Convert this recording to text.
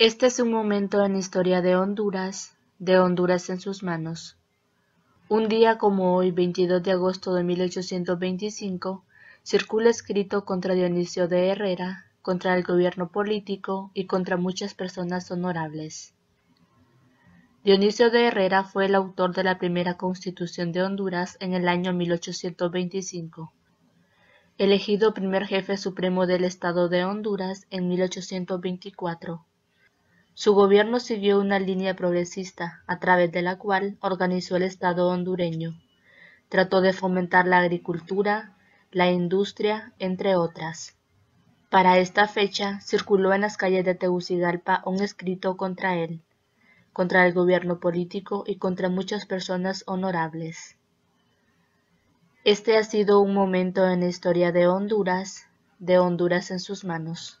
Este es un momento en la historia de Honduras, de Honduras en sus manos. Un día como hoy, 22 de agosto de 1825, circula escrito contra Dionisio de Herrera, contra el gobierno político y contra muchas personas honorables. Dionisio de Herrera fue el autor de la primera constitución de Honduras en el año 1825. Elegido primer jefe supremo del Estado de Honduras en 1824 su gobierno siguió una línea progresista, a través de la cual organizó el Estado hondureño. Trató de fomentar la agricultura, la industria, entre otras. Para esta fecha circuló en las calles de Tegucigalpa un escrito contra él, contra el gobierno político y contra muchas personas honorables. Este ha sido un momento en la historia de Honduras, de Honduras en sus manos.